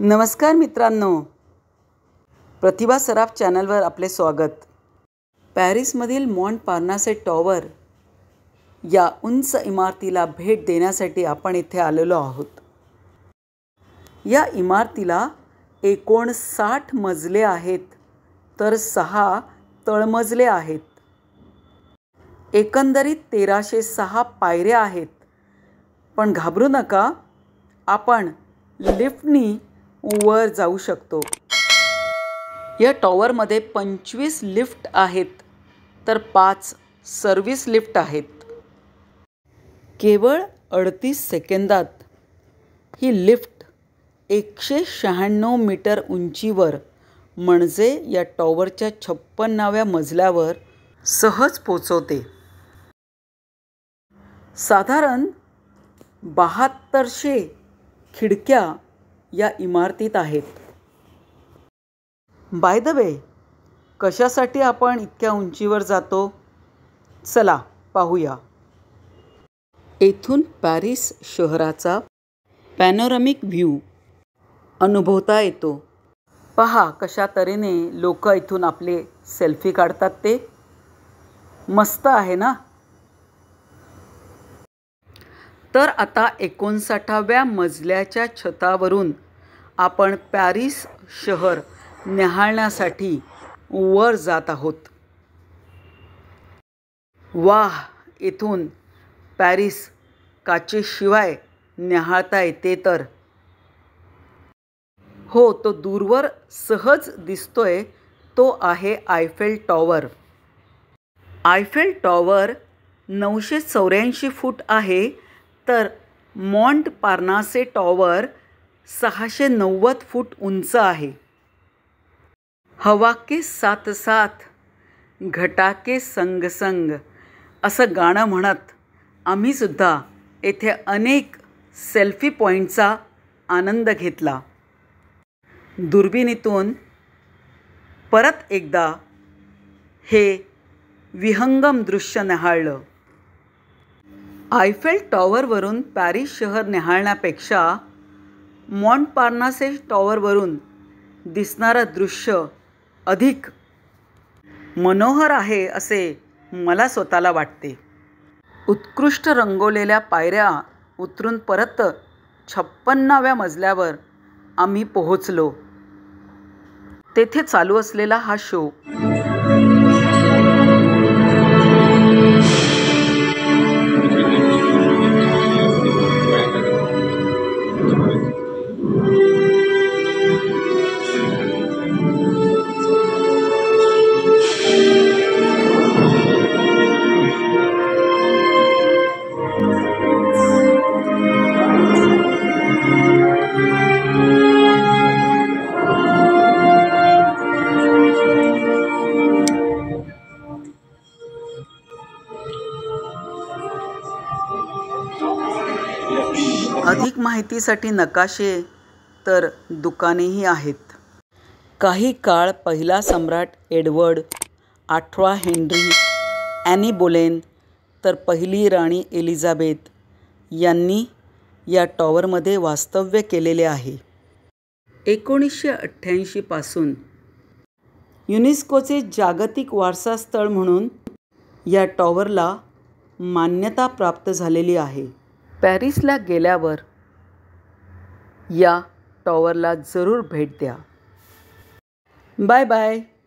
नमस्कार मित्रांनो प्रतिभा सराफ चॅनलवर आपले स्वागत पॅरिसमधील मॉन्ट पार्नासे टॉवर या उंच इमारतीला भेट देण्यासाठी आपण इथे आलेलो आहोत या इमारतीला एकोणसाठ मजले आहेत तर सहा तळमजले आहेत एकंदरीत तेराशे सहा पायऱ्या आहेत पण घाबरू नका आपण लिफ्टनी वर जाऊ शकतो या टॉवरमध्ये पंचवीस लिफ्ट आहेत तर पाच सर्व्हिस लिफ्ट आहेत केवळ अडतीस सेकंदात ही लिफ्ट एकशे शहाण्णव मीटर उंचीवर म्हणजे या टॉवरच्या छप्पन्नाव्या मजल्यावर सहज पोचवते साधारण बहात्तरशे खिडक्या या इमारतीत आहेत बाय द वे कशासाठी आपण इतक्या उंचीवर जातो चला पाहूया येथून पॅरिस शहराचा पॅनोरमिक व्ह्यू अनुभवता येतो पहा कशा तऱ्हेने लोक इथून आपले सेल्फी काढतात ते मस्त आहे ना तर आता एकोणसाठाव्या मजल्याच्या छतावरून आपण पॅरिस शहर न्याहाळण्यासाठी वर जात आहोत वाह इथून पॅरिस काचेशिवाय न्याहाळता येते तर हो तो दूरवर सहज दिसतोय तो आहे आयफेल टॉवर आयफेल टॉवर नऊशे चौऱ्याऐंशी फूट आहे तर मॉन्ट पार्नासे टॉवर सहाशे नव्वद फूट उंच आहे हवा के सात साथ घटा के संग संग असं गाणं म्हणत आम्हीसुद्धा येथे अनेक सेल्फी पॉईंटचा आनंद घेतला दुर्बिणीतून परत एकदा हे विहंगम दृश्य न्याहाळलं आयफेल टॉवरवरून पॅरिस शहर न्याहाळण्यापेक्षा मॉन्ट पार्नासे टॉवरवरून दिसणारं दृश्य अधिक मनोहर आहे असे मला स्वतःला वाटते उत्कृष्ट रंगवलेल्या पायऱ्या उतरून परत छप्पन्नाव्या मजल्यावर आम्ही पोहोचलो तेथे चालू असलेला हा शो अधिक माहितीसाठी नकाशे तर दुकानेही आहेत काही काळ पहिला सम्राट एडवर्ड आठवा हेन्री ॲनी बोलेन तर पहिली राणी एलिझाबेथ यांनी या टॉवरमध्ये वास्तव्य केलेले आहे एकोणीसशे अठ्ठ्याऐंशीपासून युनेस्कोचे जागतिक वारसास्थळ म्हणून या टॉवरला मान्यता प्राप्त झालेली आहे पॅरिसला गेल्यावर या टॉवरला जरूर भेट द्या बाय बाय